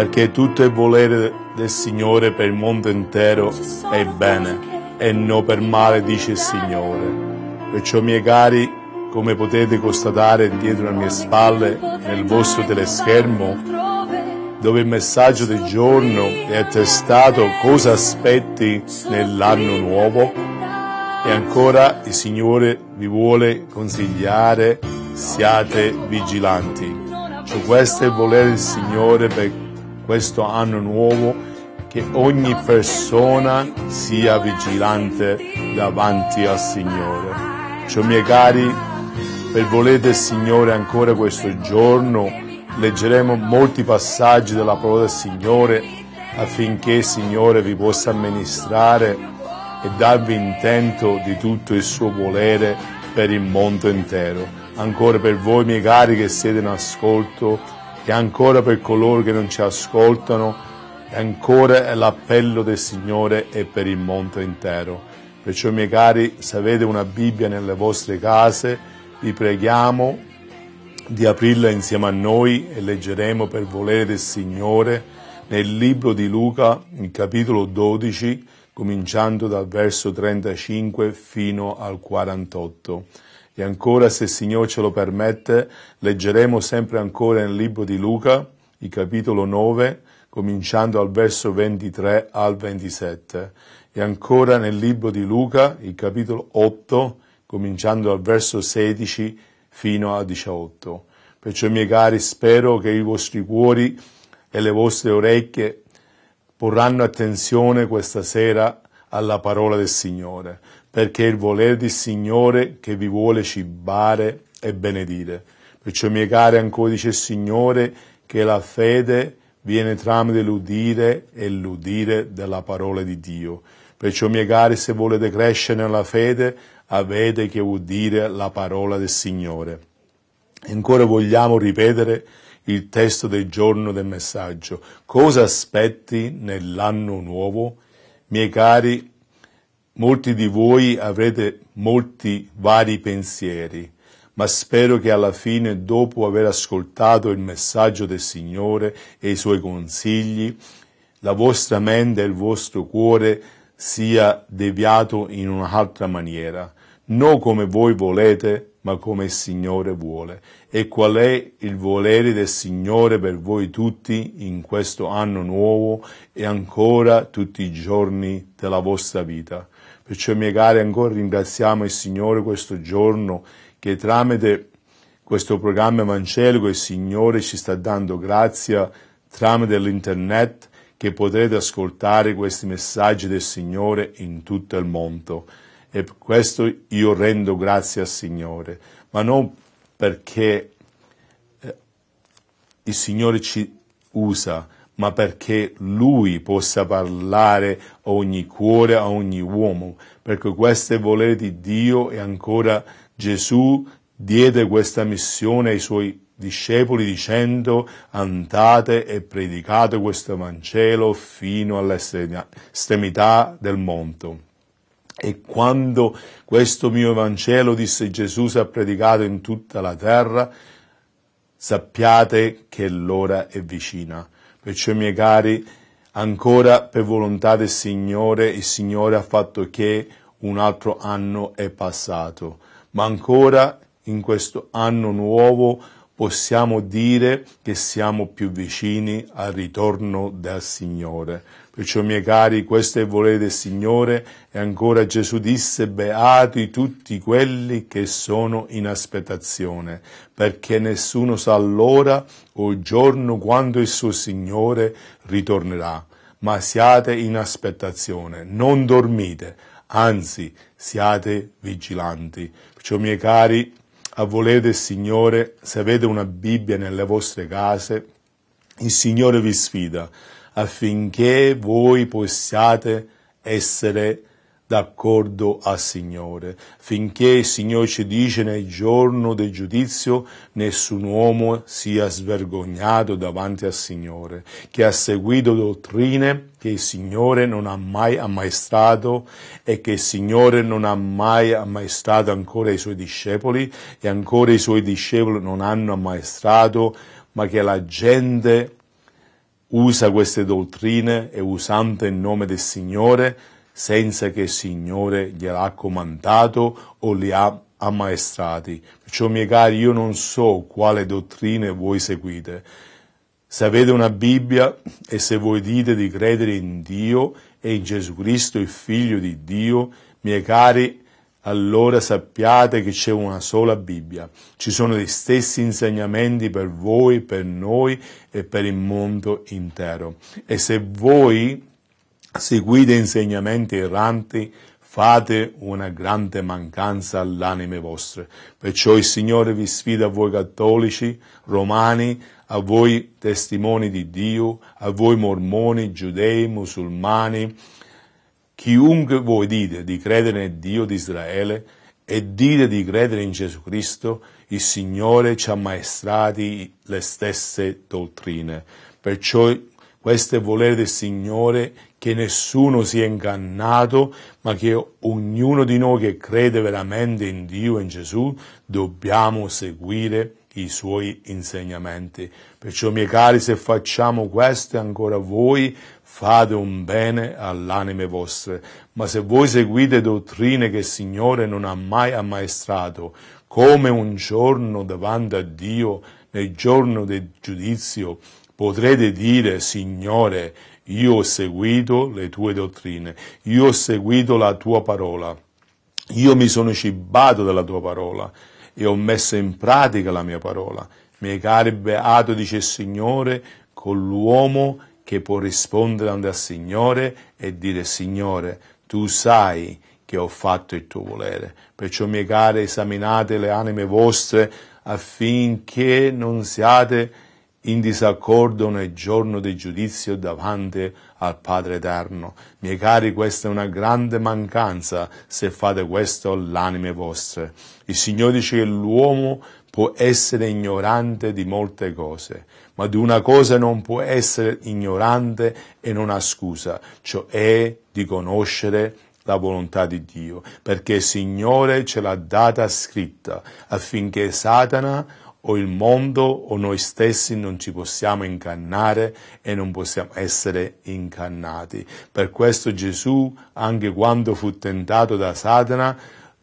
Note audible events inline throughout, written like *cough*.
perché tutto il volere del Signore per il mondo intero è bene e non per male, dice il Signore. Perciò, miei cari, come potete constatare dietro le mie spalle, nel vostro teleschermo, dove il messaggio del giorno è attestato cosa aspetti nell'anno nuovo e ancora il Signore vi vuole consigliare siate vigilanti. Su questo è il volere del Signore per questo anno nuovo che ogni persona sia vigilante davanti al Signore. Cioè, miei cari, per volere del Signore ancora questo giorno leggeremo molti passaggi della parola del Signore affinché il Signore vi possa amministrare e darvi intento di tutto il suo volere per il mondo intero. Ancora per voi, miei cari, che siete in ascolto, e ancora per coloro che non ci ascoltano, ancora l'appello del Signore è per il mondo intero. Perciò, miei cari, se avete una Bibbia nelle vostre case, vi preghiamo di aprirla insieme a noi e leggeremo per volere del Signore nel libro di Luca, il capitolo 12, cominciando dal verso 35 fino al 48. E ancora, se il Signore ce lo permette, leggeremo sempre ancora nel libro di Luca, il capitolo 9, cominciando al verso 23 al 27. E ancora nel libro di Luca, il capitolo 8, cominciando al verso 16 fino al 18. Perciò, miei cari, spero che i vostri cuori e le vostre orecchie porranno attenzione questa sera alla parola del Signore perché è il volere del Signore che vi vuole cibare e benedire. Perciò, miei cari, ancora dice il Signore che la fede viene tramite l'udire e l'udire della parola di Dio. Perciò, miei cari, se volete crescere nella fede, avete che udire la parola del Signore. E ancora vogliamo ripetere il testo del giorno del messaggio. Cosa aspetti nell'anno nuovo? Miei cari, Molti di voi avrete molti vari pensieri, ma spero che alla fine, dopo aver ascoltato il messaggio del Signore e i suoi consigli, la vostra mente e il vostro cuore sia deviato in un'altra maniera, non come voi volete, ma come il Signore vuole. E qual è il volere del Signore per voi tutti in questo anno nuovo e ancora tutti i giorni della vostra vita? Perciò, miei cari, ancora ringraziamo il Signore questo giorno che tramite questo programma evangelico il Signore ci sta dando grazia tramite l'internet che potrete ascoltare questi messaggi del Signore in tutto il mondo. E per questo io rendo grazie al Signore, ma non perché eh, il Signore ci usa, ma perché Lui possa parlare a ogni cuore, a ogni uomo, perché questo è il volere di Dio e ancora Gesù diede questa missione ai Suoi discepoli dicendo andate e predicate questo Vangelo fino all'estremità del mondo. E quando questo mio Vangelo, disse Gesù, si è predicato in tutta la terra, sappiate che l'ora è vicina. Perciò, cioè, miei cari, ancora per volontà del Signore, il Signore ha fatto che un altro anno è passato, ma ancora in questo anno nuovo possiamo dire che siamo più vicini al ritorno del Signore. Perciò, miei cari, questo è il volere del Signore. E ancora Gesù disse, beati tutti quelli che sono in aspettazione, perché nessuno sa l'ora o il giorno quando il suo Signore ritornerà. Ma siate in aspettazione, non dormite, anzi siate vigilanti. Perciò, miei cari, a volere del Signore, se avete una Bibbia nelle vostre case, il Signore vi sfida affinché voi possiate essere d'accordo al Signore, finché il Signore ci dice nel giorno del giudizio nessun uomo sia svergognato davanti al Signore, che ha seguito dottrine che il Signore non ha mai ammaestrato e che il Signore non ha mai ammaestrato ancora i suoi discepoli e ancora i suoi discepoli non hanno ammaestrato, ma che la gente usa queste dottrine e usante il nome del Signore senza che il Signore gliel'ha comandato o li ha ammaestrati. Perciò, miei cari, io non so quale dottrine voi seguite. Se avete una Bibbia e se voi dite di credere in Dio e in Gesù Cristo, il Figlio di Dio, miei cari, allora sappiate che c'è una sola Bibbia, ci sono gli stessi insegnamenti per voi, per noi e per il mondo intero. E se voi seguite insegnamenti erranti, fate una grande mancanza all'anime vostre. Perciò il Signore vi sfida a voi cattolici, romani, a voi testimoni di Dio, a voi mormoni, giudei, musulmani, Chiunque voi dite di credere nel Dio di Israele e dite di credere in Gesù Cristo, il Signore ci ha maestrati le stesse dottrine. Perciò questo è il volere del Signore, che nessuno sia ingannato, ma che ognuno di noi che crede veramente in Dio e in Gesù dobbiamo seguire i suoi insegnamenti. Perciò, miei cari, se facciamo questo ancora voi, fate un bene all'anime vostre, ma se voi seguite dottrine che il Signore non ha mai ammaestrato, come un giorno davanti a Dio, nel giorno del giudizio, potrete dire, Signore, io ho seguito le tue dottrine, io ho seguito la tua parola, io mi sono cibato della tua parola e ho messo in pratica la mia parola. Miei cari beato, dice il Signore, con l'uomo che che può rispondere al Signore e dire Signore, tu sai che ho fatto il tuo volere. Perciò, miei cari, esaminate le anime vostre affinché non siate in disaccordo nel giorno del giudizio davanti al Padre Eterno. Miei cari, questa è una grande mancanza se fate questo all'anime vostre. Il Signore dice che l'uomo può essere ignorante di molte cose, ma di una cosa non può essere ignorante e non ha scusa, cioè di conoscere la volontà di Dio, perché il Signore ce l'ha data scritta affinché Satana o il mondo o noi stessi non ci possiamo incannare e non possiamo essere incannati. Per questo Gesù, anche quando fu tentato da Satana,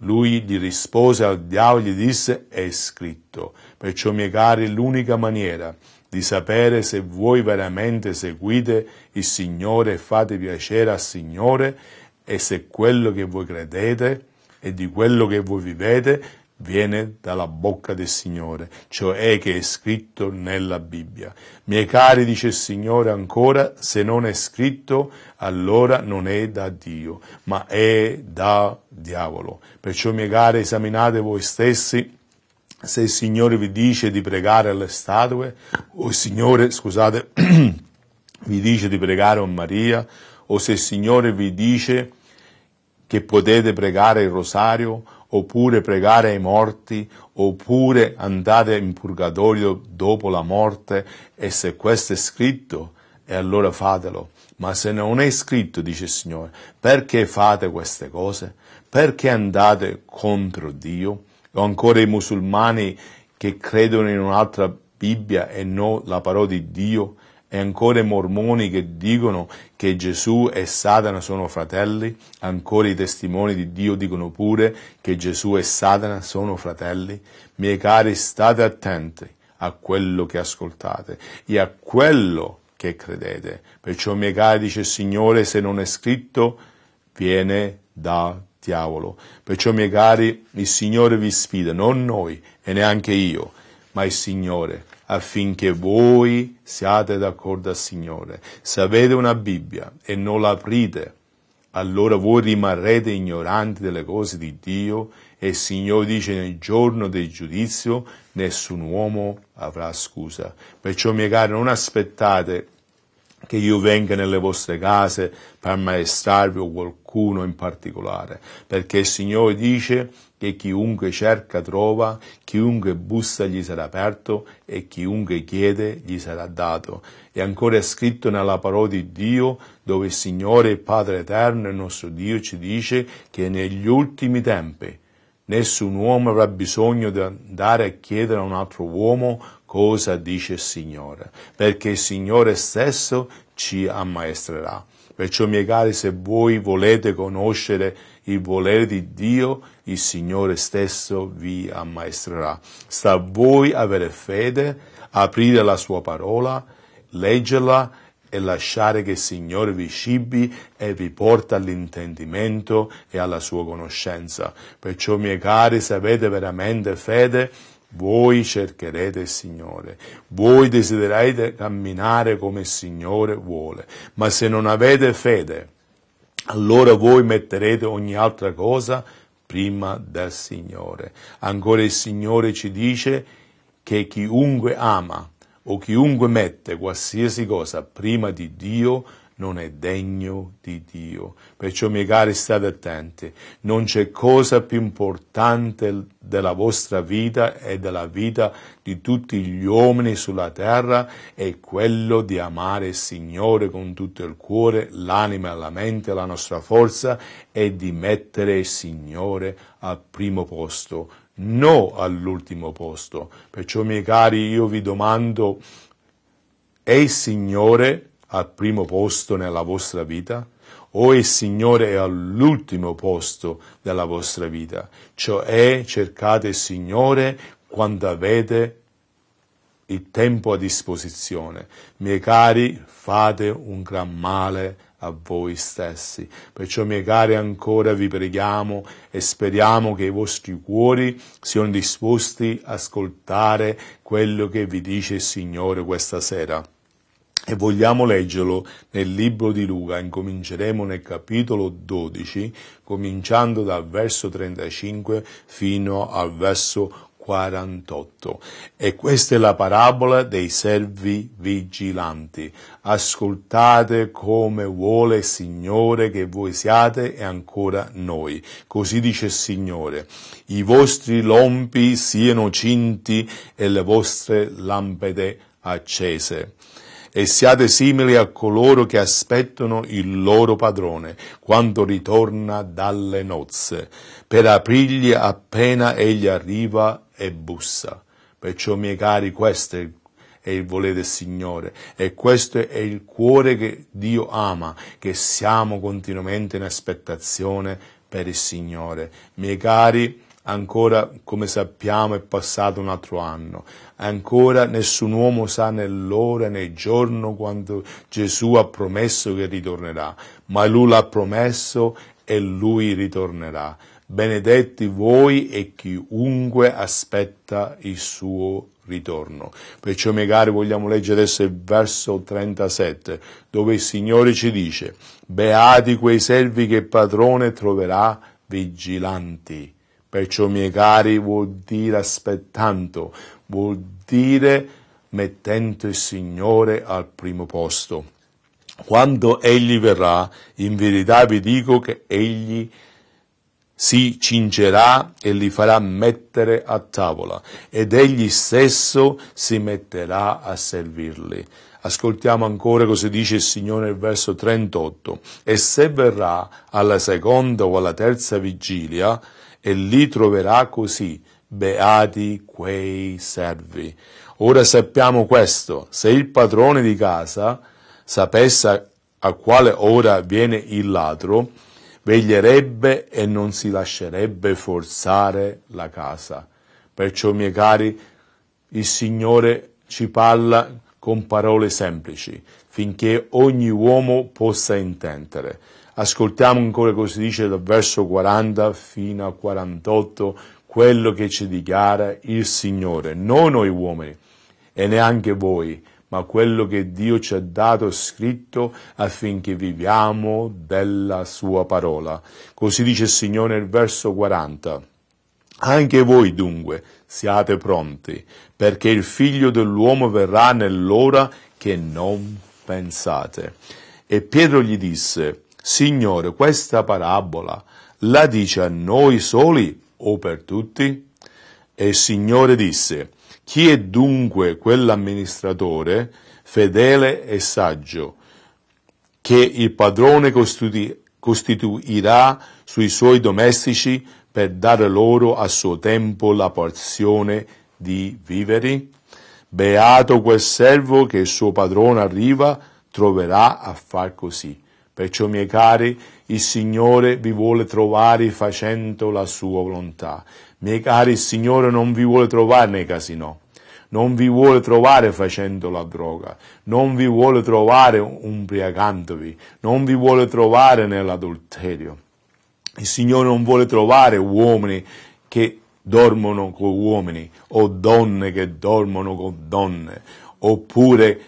lui gli rispose al diavolo e gli disse è scritto. Perciò, miei cari, l'unica maniera di sapere se voi veramente seguite il Signore e fate piacere al Signore e se quello che voi credete e di quello che voi vivete viene dalla bocca del Signore, cioè che è scritto nella Bibbia. Miei cari, dice il Signore ancora, se non è scritto, allora non è da Dio, ma è da diavolo. Perciò, miei cari, esaminate voi stessi se il Signore vi dice di pregare alle statue, o il Signore, scusate, *clears throat* vi dice di pregare a Maria, o se il Signore vi dice che potete pregare il rosario, oppure pregare ai morti, oppure andate in purgatorio dopo la morte, e se questo è scritto, e allora fatelo. Ma se non è scritto, dice il Signore, perché fate queste cose? Perché andate contro Dio? o ancora i musulmani che credono in un'altra Bibbia e non la parola di Dio, e ancora i mormoni che dicono che Gesù e Satana sono fratelli, ancora i testimoni di Dio dicono pure che Gesù e Satana sono fratelli. Miei cari, state attenti a quello che ascoltate e a quello che credete. Perciò, miei cari, dice il Signore, se non è scritto, viene da diavolo. Perciò miei cari, il Signore vi sfida, non noi e neanche io, ma il Signore, affinché voi siate d'accordo al Signore. Se avete una Bibbia e non la aprite, allora voi rimarrete ignoranti delle cose di Dio e il Signore dice nel giorno del giudizio nessun uomo avrà scusa. Perciò, miei cari, non aspettate che io venga nelle vostre case per ammaestrarvi o qualcuno in particolare, perché il Signore dice che chiunque cerca trova, chiunque bussa gli sarà aperto e chiunque chiede gli sarà dato. E ancora è scritto nella parola di Dio, dove il Signore, il Padre Eterno, il nostro Dio, ci dice che negli ultimi tempi nessun uomo avrà bisogno di andare a chiedere a un altro uomo cosa dice il Signore, perché il Signore stesso ci ammaestrerà. Perciò miei cari, se voi volete conoscere il volere di Dio, il Signore stesso vi ammaestrerà. Sta a voi avere fede, aprire la sua parola, leggerla e lasciare che il Signore vi cibi e vi porta all'intendimento e alla sua conoscenza. Perciò, miei cari, se avete veramente fede, voi cercherete il Signore, voi desiderate camminare come il Signore vuole, ma se non avete fede, allora voi metterete ogni altra cosa prima del Signore. Ancora il Signore ci dice che chiunque ama o chiunque mette qualsiasi cosa prima di Dio non è degno di Dio. Perciò miei cari, state attenti, non c'è cosa più importante della vostra vita e della vita di tutti gli uomini sulla terra è quello di amare il Signore con tutto il cuore, l'anima, la mente, la nostra forza e di mettere il Signore al primo posto, non all'ultimo posto. Perciò, miei cari, io vi domando, è il Signore al primo posto nella vostra vita? O il Signore è all'ultimo posto della vostra vita? Cioè cercate il Signore quando avete il tempo a disposizione. Miei cari, fate un gran male a voi stessi. Perciò, miei cari, ancora vi preghiamo e speriamo che i vostri cuori siano disposti a ascoltare quello che vi dice il Signore questa sera e vogliamo leggerlo nel libro di Luca, incominceremo nel capitolo 12, cominciando dal verso 35 fino al verso 48. E questa è la parabola dei servi vigilanti. Ascoltate come vuole il Signore che voi siate e ancora noi. Così dice il Signore. I vostri lompi siano cinti e le vostre lampade accese e siate simili a coloro che aspettano il loro padrone quando ritorna dalle nozze, per aprirgli appena egli arriva e bussa. Perciò, miei cari, questo è il volere del Signore e questo è il cuore che Dio ama, che siamo continuamente in aspettazione per il Signore. Miei cari, ancora come sappiamo è passato un altro anno, Ancora nessun uomo sa nell'ora l'ora né giorno quando Gesù ha promesso che ritornerà, ma lui l'ha promesso e lui ritornerà. Benedetti voi e chiunque aspetta il suo ritorno. Perciò, miei cari, vogliamo leggere adesso il verso 37, dove il Signore ci dice, beati quei servi che il padrone troverà vigilanti. Perciò, miei cari, vuol dire aspettando, vuol dire mettendo il Signore al primo posto. Quando Egli verrà, in verità vi dico che Egli si cingerà e li farà mettere a tavola ed egli stesso si metterà a servirli. Ascoltiamo ancora cosa dice il Signore nel verso 38. E se verrà alla seconda o alla terza vigilia, e li troverà così, beati quei servi. Ora sappiamo questo, se il padrone di casa sapesse a quale ora viene il ladro, veglierebbe e non si lascerebbe forzare la casa. Perciò, miei cari, il Signore ci parla con parole semplici, finché ogni uomo possa intendere. Ascoltiamo ancora cosa dice dal verso 40 fino a 48 quello che ci dichiara il Signore, non noi uomini e neanche voi, ma quello che Dio ci ha dato scritto affinché viviamo della sua parola. Così dice il Signore nel verso 40. Anche voi dunque siate pronti, perché il figlio dell'uomo verrà nell'ora che non pensate. E Pietro gli disse, Signore, questa parabola la dice a noi soli o per tutti? E il Signore disse, chi è dunque quell'amministratore fedele e saggio, che il padrone costituirà sui suoi domestici per dare loro a suo tempo la porzione di viveri? Beato quel servo che il suo padrone arriva, troverà a far così. Perciò, miei cari, il Signore vi vuole trovare facendo la sua volontà. Miei cari, il Signore non vi vuole trovare nei casino, non vi vuole trovare facendo la droga, non vi vuole trovare umbriacandovi, non vi vuole trovare nell'adulterio. Il Signore non vuole trovare uomini che dormono con uomini o donne che dormono con donne, oppure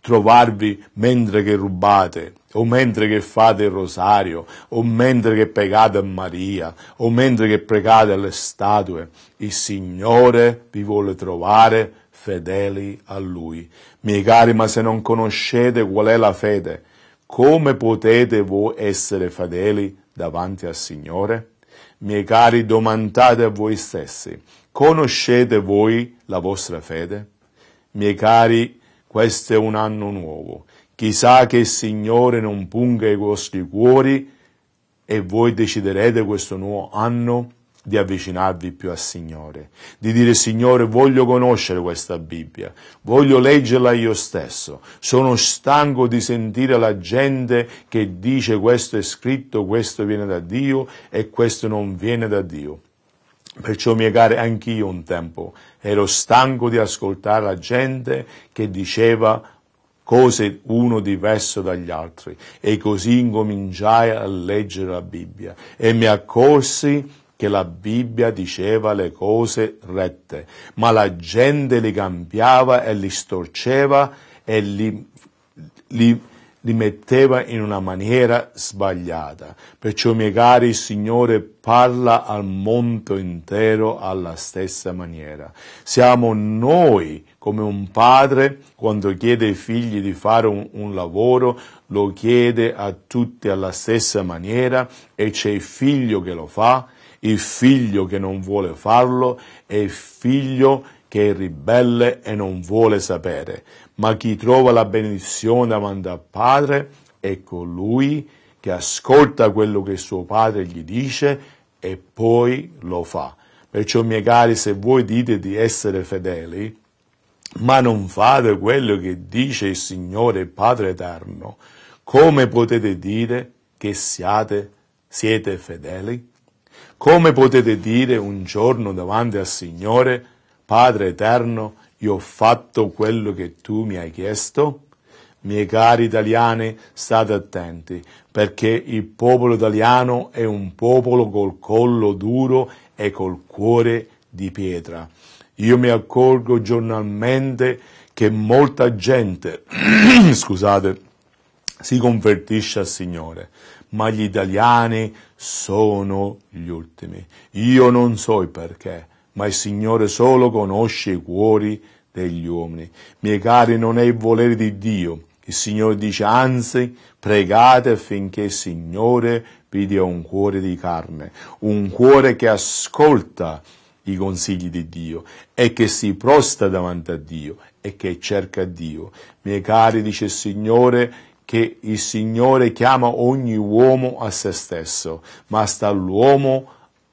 trovarvi mentre che rubate, o mentre che fate il rosario, o mentre che pregate a Maria, o mentre che pregate alle statue, il Signore vi vuole trovare fedeli a Lui. Miei cari, ma se non conoscete qual è la fede, come potete voi essere fedeli davanti al Signore? Miei cari, domandate a voi stessi, conoscete voi la vostra fede? Miei cari, questo è un anno nuovo Chissà che il Signore non punga i vostri cuori e voi deciderete questo nuovo anno di avvicinarvi più al Signore, di dire Signore voglio conoscere questa Bibbia, voglio leggerla io stesso, sono stanco di sentire la gente che dice questo è scritto, questo viene da Dio e questo non viene da Dio. Perciò, miei cari, anch'io un tempo ero stanco di ascoltare la gente che diceva cose uno diverso dagli altri. E così incominciai a leggere la Bibbia e mi accorsi che la Bibbia diceva le cose rette, ma la gente li cambiava e li storceva e li, li li metteva in una maniera sbagliata. Perciò, miei cari, il Signore parla al mondo intero alla stessa maniera. Siamo noi come un padre quando chiede ai figli di fare un, un lavoro, lo chiede a tutti alla stessa maniera e c'è il figlio che lo fa, il figlio che non vuole farlo e il figlio che è ribelle e non vuole sapere. Ma chi trova la benedizione davanti al padre è colui che ascolta quello che suo padre gli dice e poi lo fa. Perciò, miei cari, se voi dite di essere fedeli, ma non fate quello che dice il Signore Padre Eterno, come potete dire che siate, siete fedeli? Come potete dire un giorno davanti al Signore, Padre Eterno, io ho fatto quello che tu mi hai chiesto? Miei cari italiani, state attenti, perché il popolo italiano è un popolo col collo duro e col cuore di pietra. Io mi accorgo giornalmente che molta gente, *clears throat* scusate, si convertisce al Signore, ma gli italiani sono gli ultimi. Io non so il perché, ma il Signore solo conosce i cuori degli uomini. Miei cari, non è il volere di Dio. Il Signore dice anzi, pregate affinché il Signore vi dia un cuore di carne, un cuore che ascolta i consigli di Dio e che si prosta davanti a Dio e che cerca Dio. Miei cari, dice il Signore, che il Signore chiama ogni uomo a se stesso, ma sta l'uomo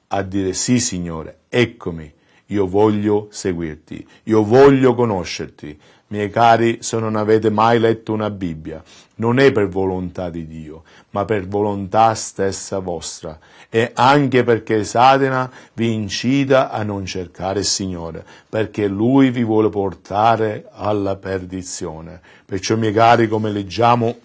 a dire sì Signore, eccomi, io voglio seguirti, io voglio conoscerti. Miei cari, se non avete mai letto una Bibbia, non è per volontà di Dio, ma per volontà stessa vostra, e anche perché Satana vi incita a non cercare il Signore, perché Lui vi vuole portare alla perdizione. Perciò, miei cari, come leggiamo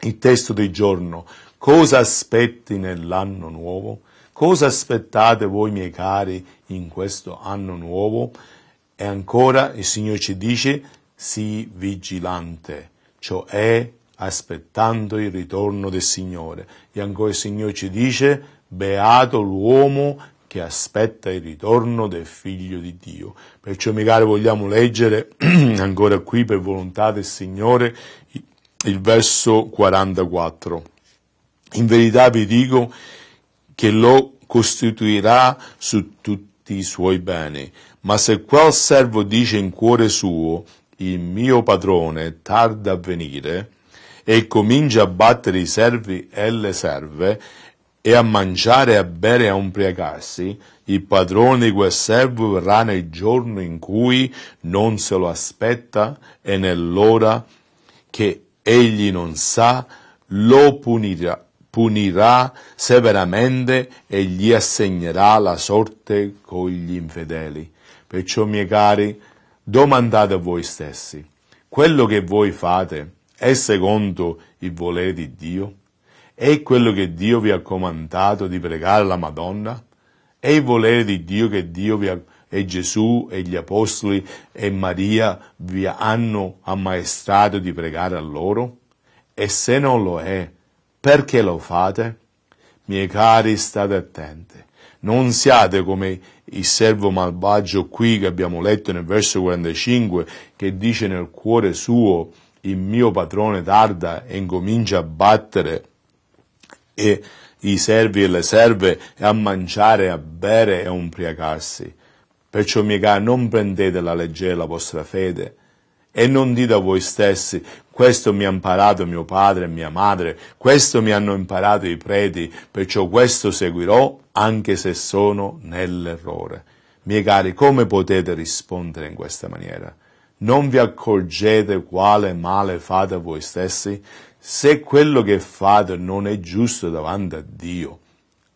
il testo del giorno, cosa aspetti nell'anno nuovo? Cosa aspettate voi, miei cari, in questo anno nuovo? E ancora il Signore ci dice, sii vigilante, cioè aspettando il ritorno del Signore. E ancora il Signore ci dice, beato l'uomo che aspetta il ritorno del Figlio di Dio. Perciò, miei cari, vogliamo leggere *clears throat* ancora qui per volontà del Signore il verso 44. In verità vi dico che lo costituirà su tutti i suoi beni, ma se quel servo dice in cuore suo, il mio padrone tarda a venire, e comincia a battere i servi e le serve, e a mangiare, e a bere e a ubriacarsi, il padrone di quel servo verrà nel giorno in cui non se lo aspetta e nell'ora che egli non sa, lo punirà, punirà severamente e gli assegnerà la sorte con gli infedeli. Perciò, miei cari, domandate a voi stessi, quello che voi fate è secondo il volere di Dio? È quello che Dio vi ha comandato di pregare alla Madonna? È il volere di Dio che Dio vi ha, e Gesù e gli Apostoli e Maria vi hanno ammaestrato di pregare a loro? E se non lo è, perché lo fate? Miei cari, state attenti non siate come il servo malvagio qui che abbiamo letto nel verso 45 che dice nel cuore suo il mio padrone tarda e incomincia a battere e i servi e le serve a mangiare, a bere e a ubriacarsi. Perciò, miei cari, non prendete la leggera la vostra fede e non dite a voi stessi, questo mi ha imparato mio padre e mia madre, questo mi hanno imparato i preti, perciò questo seguirò anche se sono nell'errore. Miei cari, come potete rispondere in questa maniera? Non vi accorgete quale male fate a voi stessi? Se quello che fate non è giusto davanti a Dio,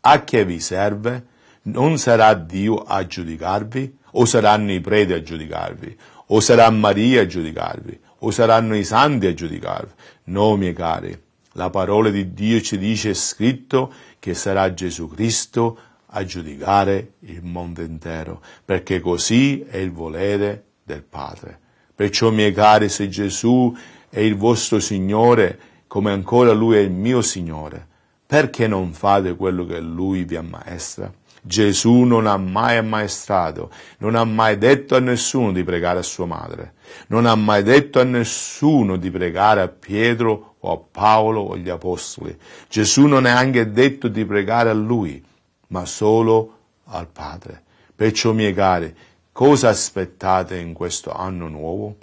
a che vi serve? Non sarà Dio a giudicarvi? O saranno i preti a giudicarvi? O sarà Maria a giudicarvi? O saranno i santi a giudicarvi? No, miei cari, la parola di Dio ci dice scritto che sarà Gesù Cristo a giudicare il mondo intero, perché così è il volere del Padre. Perciò, miei cari, se Gesù è il vostro Signore, come ancora Lui è il mio Signore, perché non fate quello che Lui vi ammaestra? Gesù non ha mai ammaestrato, non ha mai detto a nessuno di pregare a sua madre, non ha mai detto a nessuno di pregare a Pietro o a Paolo o agli apostoli. Gesù non ha anche detto di pregare a lui, ma solo al Padre. Perciò, miei cari, cosa aspettate in questo anno nuovo?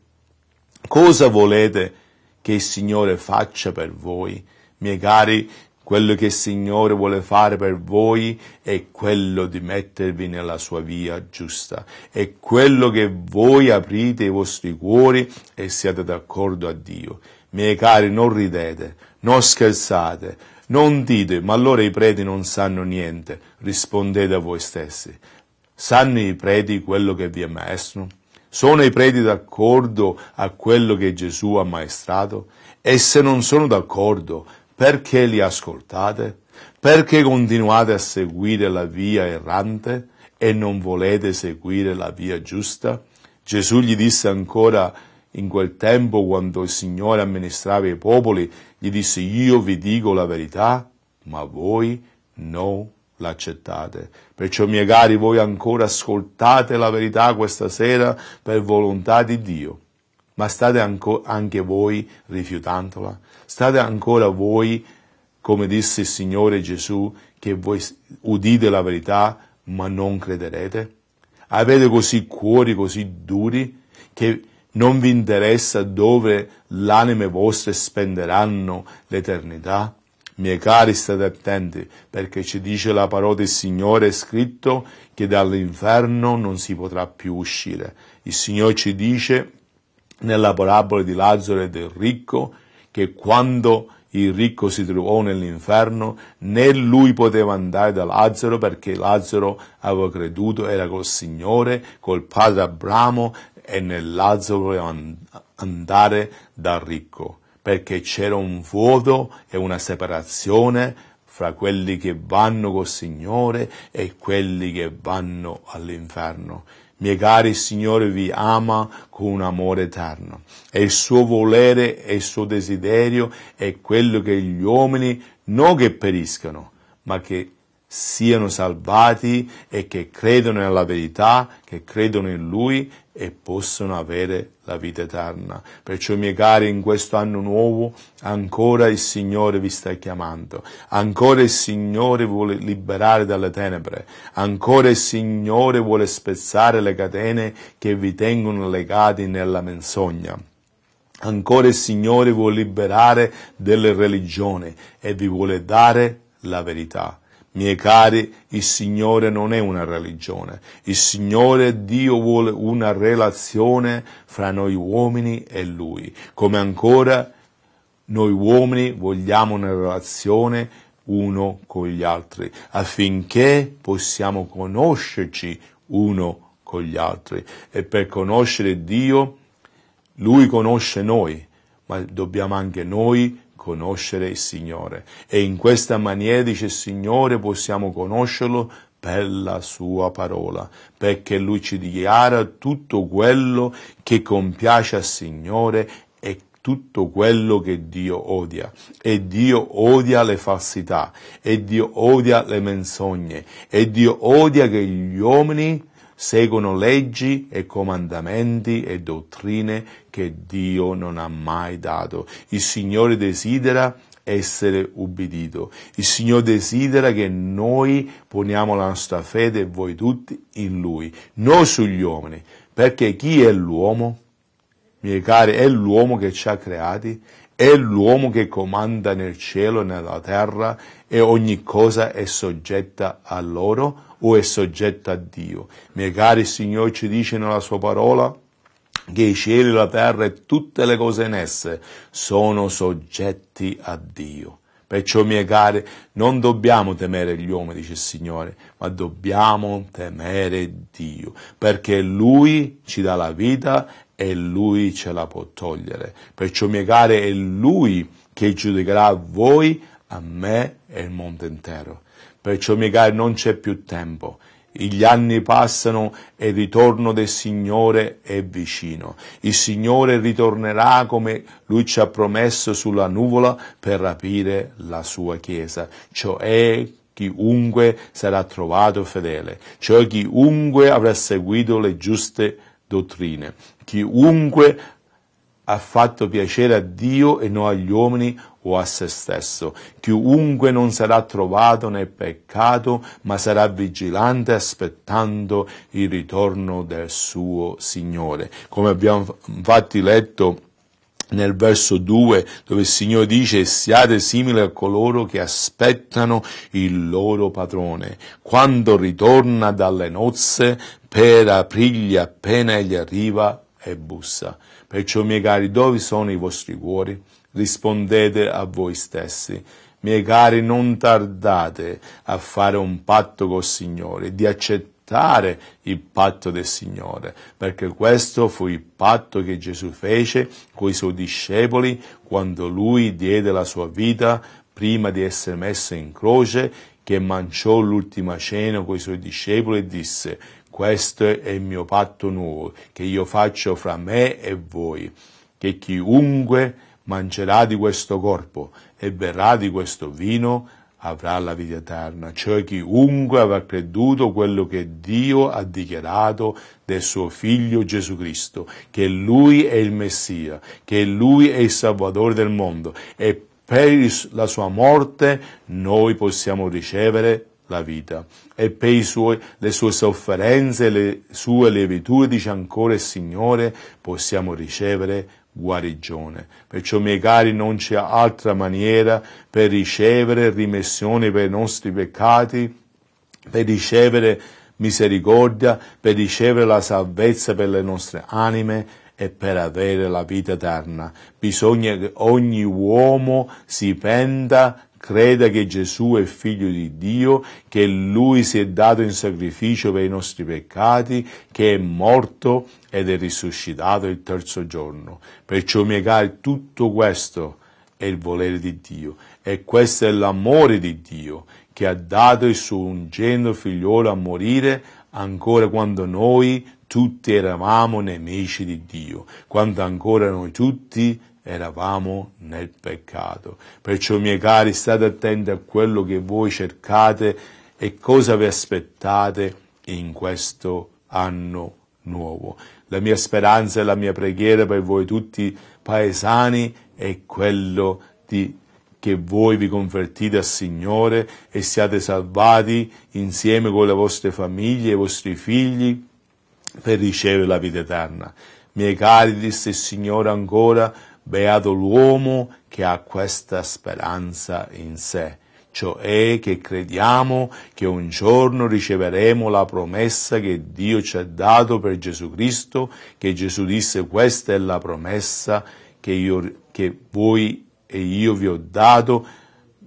Cosa volete che il Signore faccia per voi? Miei cari, quello che il Signore vuole fare per voi è quello di mettervi nella sua via giusta. È quello che voi aprite i vostri cuori e siate d'accordo a Dio. Miei cari, non ridete, non scherzate, non dite, ma allora i preti non sanno niente. Rispondete a voi stessi. Sanno i preti quello che vi è maestro? Sono i preti d'accordo a quello che Gesù ha maestrato? E se non sono d'accordo, perché li ascoltate? Perché continuate a seguire la via errante e non volete seguire la via giusta? Gesù gli disse ancora in quel tempo, quando il Signore amministrava i popoli, gli disse, io vi dico la verità, ma voi non l'accettate. Perciò, miei cari, voi ancora ascoltate la verità questa sera per volontà di Dio, ma state anche voi rifiutandola state ancora voi, come disse il Signore Gesù, che voi udite la verità, ma non crederete? Avete così cuori così duri che non vi interessa dove l'anime vostre spenderanno l'eternità? Miei cari, state attenti, perché ci dice la parola del Signore scritto che dall'inferno non si potrà più uscire. Il Signore ci dice nella parabola di Lazzaro e del ricco che quando il ricco si trovò nell'inferno, né lui poteva andare da Lazzaro perché Lazzaro aveva creduto, era col Signore, col padre Abramo e nel Lazzaro voleva andare dal ricco perché c'era un vuoto e una separazione fra quelli che vanno col Signore e quelli che vanno all'inferno. Magari il Signore vi ama con un amore eterno e il suo volere e il suo desiderio è quello che gli uomini non che periscano, ma che siano salvati e che credono nella verità, che credono in Lui e possono avere la vita eterna. Perciò, miei cari, in questo anno nuovo ancora il Signore vi sta chiamando, ancora il Signore vuole liberare dalle tenebre, ancora il Signore vuole spezzare le catene che vi tengono legati nella menzogna. Ancora il Signore vuole liberare delle religioni e vi vuole dare la verità. Miei cari, il Signore non è una religione, il Signore Dio vuole una relazione fra noi uomini e Lui, come ancora noi uomini vogliamo una relazione uno con gli altri, affinché possiamo conoscerci uno con gli altri. E per conoscere Dio, Lui conosce noi, ma dobbiamo anche noi conoscere il Signore e in questa maniera dice il Signore possiamo conoscerlo per la sua parola, perché lui ci dichiara tutto quello che compiace al Signore e tutto quello che Dio odia. E Dio odia le falsità, e Dio odia le menzogne, e Dio odia che gli uomini seguono leggi e comandamenti e dottrine che Dio non ha mai dato. Il Signore desidera essere ubbidito. Il Signore desidera che noi poniamo la nostra fede, voi tutti, in Lui, non sugli uomini, perché chi è l'uomo? Miei cari, è l'uomo che ci ha creati è l'uomo che comanda nel cielo, e nella terra e ogni cosa è soggetta a loro o è soggetta a Dio. Magari il Signore ci dice nella sua parola che i cieli, la terra e tutte le cose in esse sono soggetti a Dio. Perciò, miei cari, non dobbiamo temere gli uomini, dice il Signore, ma dobbiamo temere Dio, perché Lui ci dà la vita e Lui ce la può togliere. Perciò negare è Lui che giudicherà voi, a me e il mondo intero. Perciò negare non c'è più tempo. Gli anni passano e il ritorno del Signore è vicino. Il Signore ritornerà come Lui ci ha promesso sulla nuvola per rapire la sua Chiesa, cioè chiunque sarà trovato fedele, cioè chiunque avrà seguito le giuste dottrine. Chiunque ha fatto piacere a Dio e non agli uomini o a se stesso. Chiunque non sarà trovato nel peccato, ma sarà vigilante aspettando il ritorno del suo Signore. Come abbiamo infatti letto nel verso 2 dove il Signore dice siate simili a coloro che aspettano il loro padrone quando ritorna dalle nozze per aprirgli appena gli arriva e bussa. Perciò, miei cari, dove sono i vostri cuori? Rispondete a voi stessi. Miei cari, non tardate a fare un patto col Signore, di accettare il patto del Signore, perché questo fu il patto che Gesù fece coi suoi discepoli quando lui diede la sua vita prima di essere messo in croce, che mangiò l'ultima cena coi suoi discepoli e disse questo è il mio patto nuovo, che io faccio fra me e voi, che chiunque mangerà di questo corpo e berrà di questo vino avrà la vita eterna, cioè chiunque avrà creduto quello che Dio ha dichiarato del suo figlio Gesù Cristo, che lui è il Messia, che lui è il Salvatore del mondo e per la sua morte noi possiamo ricevere la vita e per i suoi, le sue sofferenze, le sue levitudini, dice ancora il Signore, possiamo ricevere guarigione. Perciò, miei cari, non c'è altra maniera per ricevere rimessione per i nostri peccati, per ricevere misericordia, per ricevere la salvezza per le nostre anime e per avere la vita eterna. Bisogna che ogni uomo si penda creda che Gesù è figlio di Dio, che Lui si è dato in sacrificio per i nostri peccati, che è morto ed è risuscitato il terzo giorno. Perciò miei cari, tutto questo è il volere di Dio e questo è l'amore di Dio che ha dato il suo ungendo figliolo a morire ancora quando noi tutti eravamo nemici di Dio, quando ancora noi tutti eravamo nel peccato. Perciò, miei cari, state attenti a quello che voi cercate e cosa vi aspettate in questo anno nuovo. La mia speranza e la mia preghiera per voi tutti paesani è quello di che voi vi convertite al Signore e siate salvati insieme con le vostre famiglie, e i vostri figli, per ricevere la vita eterna. Miei cari, disse il Signore ancora, Beato l'uomo che ha questa speranza in sé, cioè che crediamo che un giorno riceveremo la promessa che Dio ci ha dato per Gesù Cristo, che Gesù disse questa è la promessa che, io, che voi e io vi ho dato,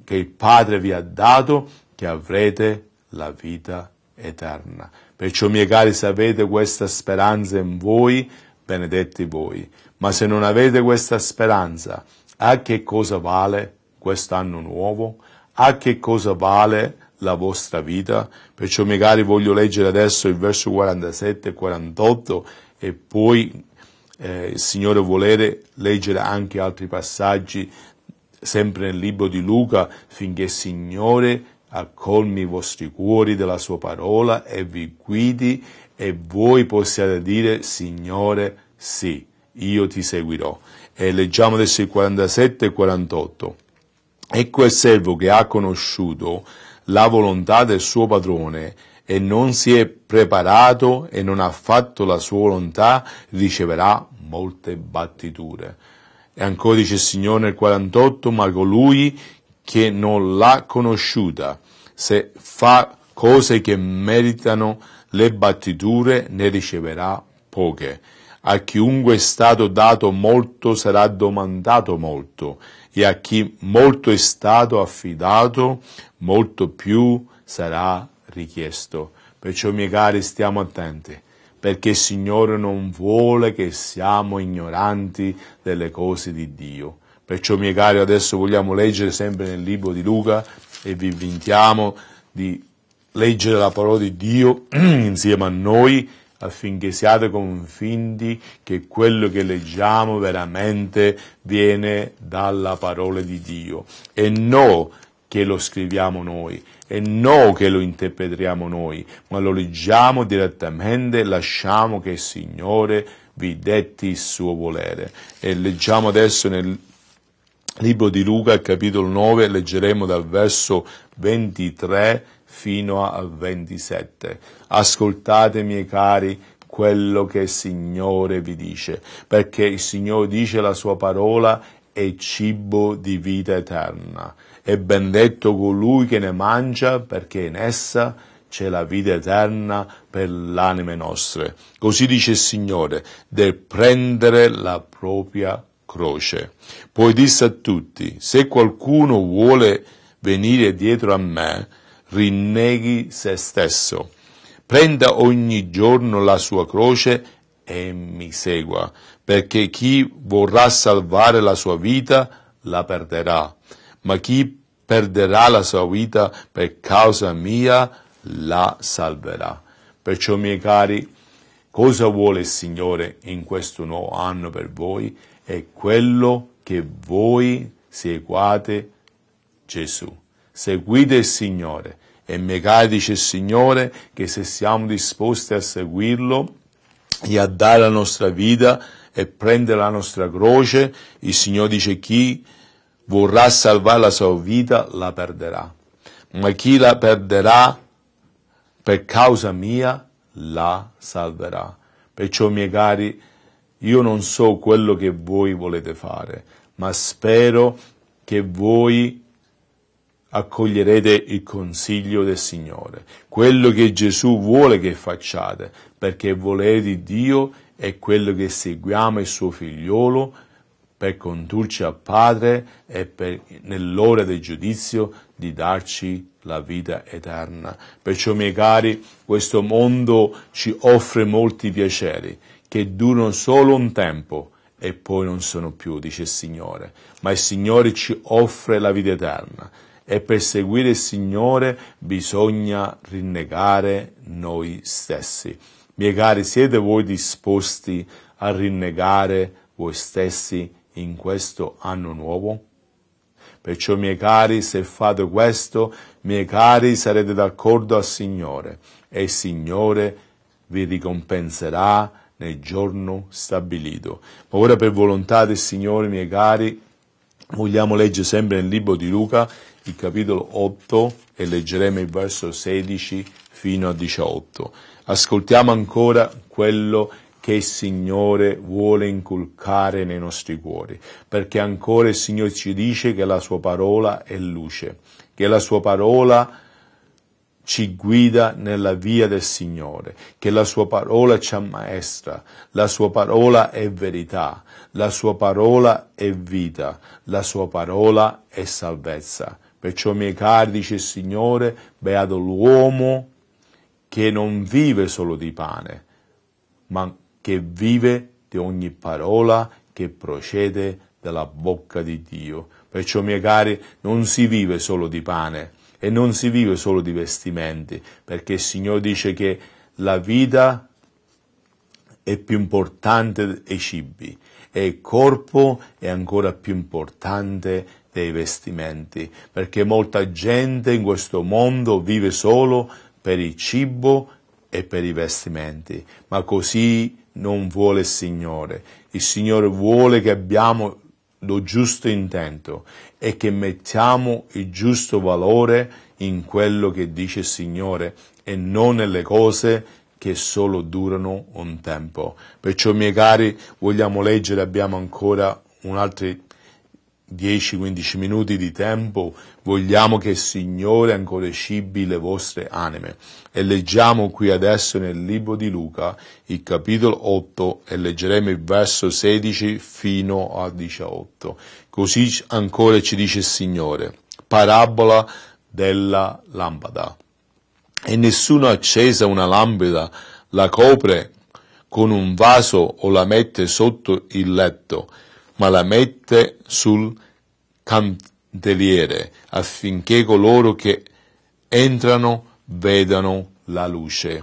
che il Padre vi ha dato, che avrete la vita eterna. Perciò, miei cari, sapete questa speranza in voi, benedetti voi. Ma se non avete questa speranza, a che cosa vale quest'anno nuovo? A che cosa vale la vostra vita? Perciò magari voglio leggere adesso il verso 47 e 48 e poi, eh, Signore volere, leggere anche altri passaggi sempre nel libro di Luca, finché il Signore accolmi i vostri cuori della sua parola e vi guidi e voi possiate dire Signore sì io ti seguirò. E leggiamo adesso il 47 e 48. Ecco il servo che ha conosciuto la volontà del suo padrone e non si è preparato e non ha fatto la sua volontà, riceverà molte battiture. E ancora dice il Signore nel 48, ma colui che non l'ha conosciuta, se fa cose che meritano le battiture, ne riceverà poche. A chiunque è stato dato molto sarà domandato molto e a chi molto è stato affidato molto più sarà richiesto. Perciò miei cari stiamo attenti perché il Signore non vuole che siamo ignoranti delle cose di Dio. Perciò miei cari adesso vogliamo leggere sempre nel libro di Luca e vi invitiamo di leggere la parola di Dio *clears throat* insieme a noi affinché siate convinti che quello che leggiamo veramente viene dalla parola di Dio e no che lo scriviamo noi e no che lo interpretiamo noi, ma lo leggiamo direttamente, lasciamo che il Signore vi detti il suo volere. E leggiamo adesso nel libro di Luca, capitolo 9, leggeremo dal verso 23 fino al 27. Ascoltate, miei cari, quello che il Signore vi dice, perché il Signore dice la sua parola è cibo di vita eterna. È benedetto colui che ne mangia, perché in essa c'è la vita eterna per l'anime nostre. Così dice il Signore, del prendere la propria croce. Poi disse a tutti, se qualcuno vuole venire dietro a me, rinneghi se stesso, prenda ogni giorno la sua croce e mi segua, perché chi vorrà salvare la sua vita la perderà, ma chi perderà la sua vita per causa mia la salverà. Perciò, miei cari, cosa vuole il Signore in questo nuovo anno per voi? È quello che voi seguate Gesù seguite il Signore e magari dice il Signore che se siamo disposti a seguirlo e a dare la nostra vita e prendere la nostra croce, il Signore dice chi vorrà salvare la sua vita la perderà, ma chi la perderà per causa mia la salverà. Perciò miei cari, io non so quello che voi volete fare, ma spero che voi accoglierete il consiglio del Signore, quello che Gesù vuole che facciate, perché il volere di Dio è quello che seguiamo il suo figliolo per condurci al Padre e per, nell'ora del giudizio di darci la vita eterna. Perciò, miei cari, questo mondo ci offre molti piaceri che durano solo un tempo e poi non sono più, dice il Signore, ma il Signore ci offre la vita eterna e per seguire il Signore bisogna rinnegare noi stessi. Miei cari, siete voi disposti a rinnegare voi stessi in questo anno nuovo? Perciò, miei cari, se fate questo, miei cari, sarete d'accordo al Signore e il Signore vi ricompenserà nel giorno stabilito. Ma ora per volontà del Signore, miei cari, Vogliamo leggere sempre nel libro di Luca, il capitolo 8, e leggeremo il verso 16 fino a 18. Ascoltiamo ancora quello che il Signore vuole inculcare nei nostri cuori, perché ancora il Signore ci dice che la sua parola è luce, che la sua parola ci guida nella via del Signore, che la sua parola ci ammaestra, la sua parola è verità, la sua parola è vita, la sua parola è salvezza. Perciò, miei cari, dice il Signore, beato l'uomo che non vive solo di pane, ma che vive di ogni parola che procede dalla bocca di Dio. Perciò, miei cari, non si vive solo di pane, e non si vive solo di vestimenti, perché il Signore dice che la vita è più importante dei cibi e il corpo è ancora più importante dei vestimenti, perché molta gente in questo mondo vive solo per il cibo e per i vestimenti, ma così non vuole il Signore. Il Signore vuole che abbiamo lo giusto intento e che mettiamo il giusto valore in quello che dice il Signore e non nelle cose che solo durano un tempo. Perciò, miei cari, vogliamo leggere, abbiamo ancora un altro 10-15 minuti di tempo, vogliamo che il Signore ancora cibi le vostre anime. E leggiamo qui adesso nel libro di Luca, il capitolo 8, e leggeremo il verso 16 fino al 18. Così ancora ci dice il Signore, parabola della lampada. E nessuno accesa una lampada, la copre con un vaso o la mette sotto il letto ma la mette sul candeliere affinché coloro che entrano vedano la luce,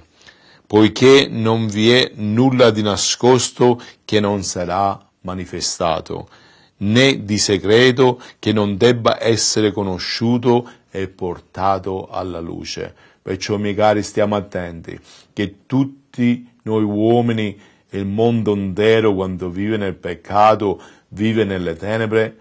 poiché non vi è nulla di nascosto che non sarà manifestato, né di segreto che non debba essere conosciuto e portato alla luce. Perciò, miei cari, stiamo attenti che tutti noi uomini e il mondo intero quando vive nel peccato vive nelle tenebre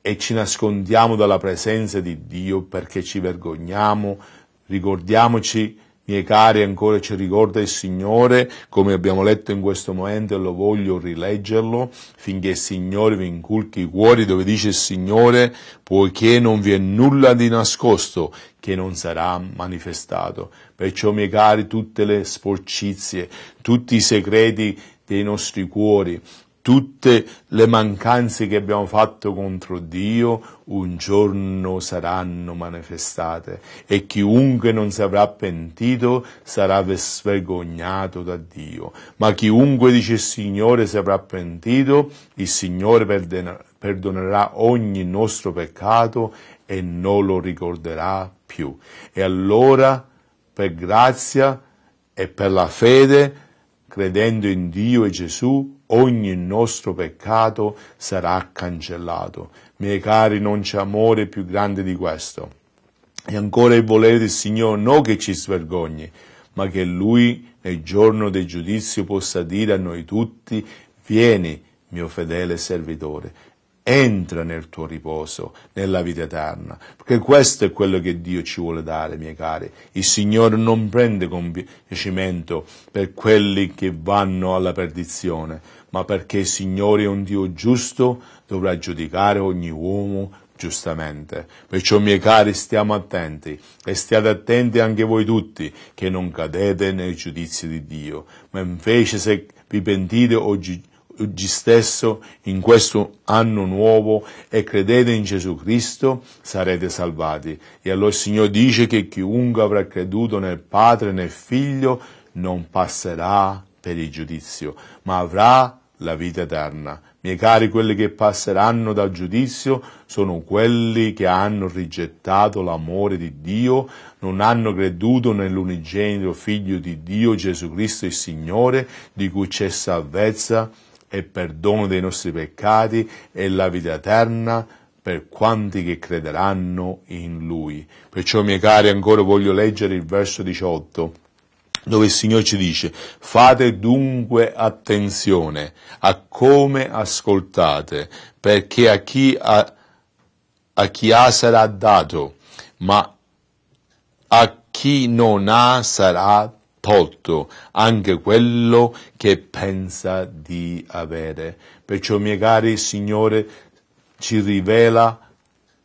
e ci nascondiamo dalla presenza di Dio perché ci vergogniamo, ricordiamoci, miei cari, ancora ci ricorda il Signore, come abbiamo letto in questo momento e lo voglio rileggerlo, finché il Signore vi inculchi i cuori, dove dice il Signore, poiché non vi è nulla di nascosto che non sarà manifestato. Perciò, miei cari, tutte le sporcizie, tutti i segreti dei nostri cuori, tutte le mancanze che abbiamo fatto contro Dio un giorno saranno manifestate e chiunque non si avrà pentito sarà svergognato da Dio. Ma chiunque dice Signore si avrà pentito, il Signore perdonerà ogni nostro peccato e non lo ricorderà più. E allora, per grazia e per la fede, credendo in Dio e Gesù, ogni nostro peccato sarà cancellato. Miei cari, non c'è amore più grande di questo. E ancora il volere del Signore non che ci svergogni, ma che Lui nel giorno del giudizio possa dire a noi tutti, vieni mio fedele servitore entra nel tuo riposo, nella vita eterna, perché questo è quello che Dio ci vuole dare, miei cari. Il Signore non prende compiacimento per quelli che vanno alla perdizione, ma perché il Signore è un Dio giusto, dovrà giudicare ogni uomo giustamente. Perciò, miei cari, stiamo attenti e stiate attenti anche voi tutti che non cadete nei giudizi di Dio, ma invece se vi pentite oggi oggi stesso, in questo anno nuovo, e credete in Gesù Cristo, sarete salvati. E allora il Signore dice che chiunque avrà creduto nel Padre e nel Figlio non passerà per il giudizio, ma avrà la vita eterna. Miei cari, quelli che passeranno dal giudizio sono quelli che hanno rigettato l'amore di Dio, non hanno creduto nell'unigenito Figlio di Dio, Gesù Cristo il Signore, di cui c'è salvezza e perdono dei nostri peccati e la vita eterna per quanti che crederanno in Lui. Perciò, miei cari, ancora voglio leggere il verso 18 dove il Signore ci dice, fate dunque attenzione a come ascoltate, perché a chi ha, a chi ha sarà dato, ma a chi non ha sarà tolto anche quello che pensa di avere. Perciò, miei cari, il Signore ci rivela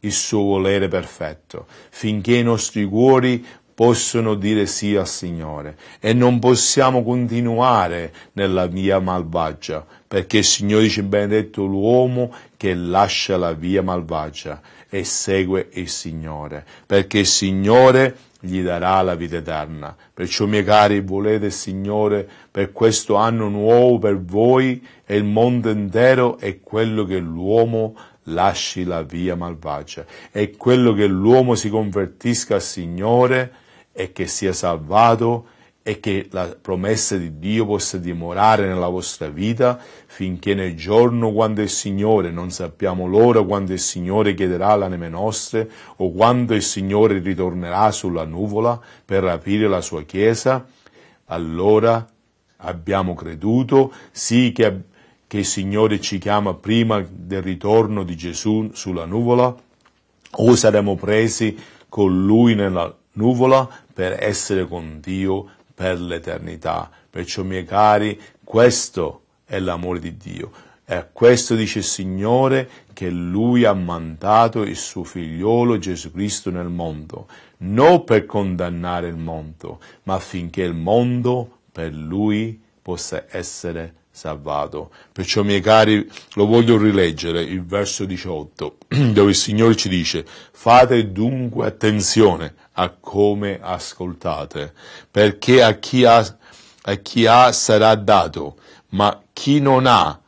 il suo volere perfetto, finché i nostri cuori possono dire sì al Signore e non possiamo continuare nella via malvagia, perché il Signore dice benedetto l'uomo che lascia la via malvagia e segue il Signore, perché il Signore gli darà la vita eterna. Perciò, miei cari, volete il Signore per questo anno nuovo per voi e il mondo intero è quello che l'uomo lasci la via malvagia, è quello che l'uomo si convertisca al Signore e che sia salvato e che la promessa di Dio possa dimorare nella vostra vita finché nel giorno quando il Signore, non sappiamo l'ora quando il Signore chiederà l'anime anime nostre o quando il Signore ritornerà sulla nuvola per rapire la sua Chiesa, allora abbiamo creduto, sì che, che il Signore ci chiama prima del ritorno di Gesù sulla nuvola, o saremo presi con Lui nella nuvola per essere con Dio per l'eternità. Perciò, miei cari, questo è l'amore di Dio. E a questo dice il Signore che Lui ha mandato il suo figliolo Gesù Cristo nel mondo, non per condannare il mondo, ma affinché il mondo per Lui possa essere salvato. Perciò, miei cari, lo voglio rileggere, il verso 18, *clears throat* dove il Signore ci dice, fate dunque attenzione a come ascoltate, perché a chi ha, a chi ha sarà dato, ma chi non ha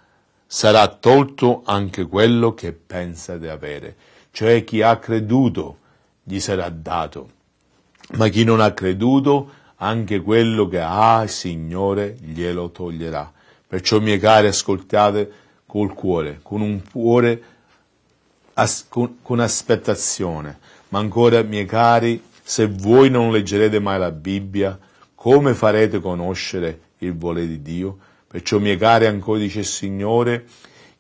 sarà tolto anche quello che pensa di avere. Cioè chi ha creduto gli sarà dato, ma chi non ha creduto anche quello che ha il Signore glielo toglierà. Perciò cari, ascoltate col cuore, con un cuore as- con, con aspettazione. Ma ancora, miei cari, se voi non leggerete mai la Bibbia, come farete conoscere il volere di Dio? Perciò, miei cari, ancora dice il Signore,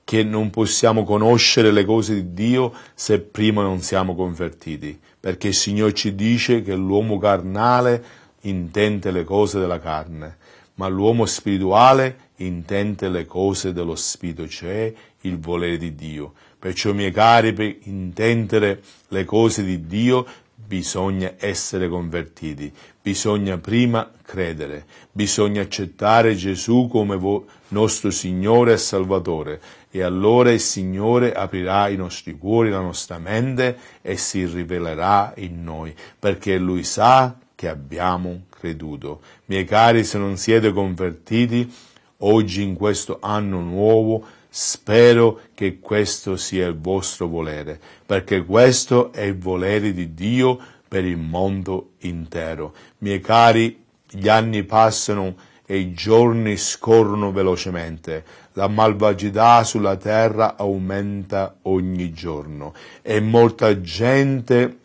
che non possiamo conoscere le cose di Dio se prima non siamo convertiti, perché il Signore ci dice che l'uomo carnale intende le cose della carne, ma l'uomo spirituale intende le cose dello Spirito, cioè il volere di Dio. Perciò, miei cari, per intendere le cose di Dio bisogna essere convertiti, bisogna prima credere, bisogna accettare Gesù come vo- nostro Signore e Salvatore e allora il Signore aprirà i nostri cuori, la nostra mente e si rivelerà in noi, perché Lui sa che abbiamo creduto. Miei cari, se non siete convertiti, oggi in questo anno nuovo, spero che questo sia il vostro volere, perché questo è il volere di Dio per il mondo intero. Miei cari, gli anni passano e i giorni scorrono velocemente. La malvagità sulla terra aumenta ogni giorno e molta gente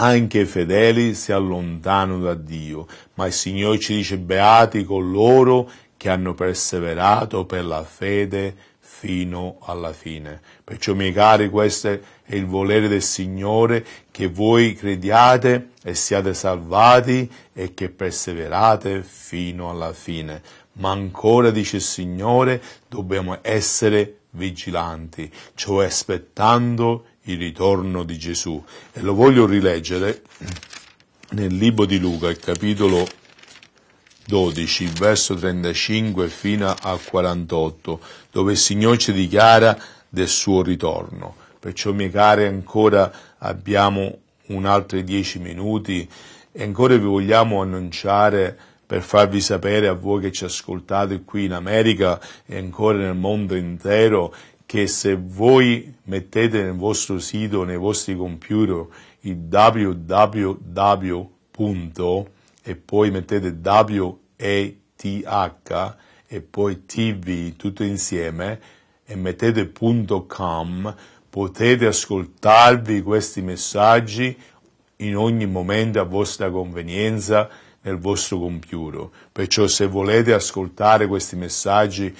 anche i fedeli si allontanano da Dio, ma il Signore ci dice beati coloro che hanno perseverato per la fede fino alla fine. Perciò, miei cari, questo è il volere del Signore, che voi crediate e siate salvati e che perseverate fino alla fine. Ma ancora, dice il Signore, dobbiamo essere vigilanti, cioè aspettando il ritorno di Gesù. E lo voglio rileggere nel libro di Luca, il capitolo 12, verso 35 fino al 48, dove il Signore ci dichiara del suo ritorno. Perciò, miei cari, ancora abbiamo un altro 10 minuti e ancora vi vogliamo annunciare per farvi sapere a voi che ci ascoltate qui in America e ancora nel mondo intero che se voi mettete nel vostro sito, nei vostri computer, il www.com, e poi mettete W-E-T-H e poi TV tutto insieme e mettete .com, potete ascoltarvi questi messaggi in ogni momento a vostra convenienza nel vostro computer. Perciò se volete ascoltare questi messaggi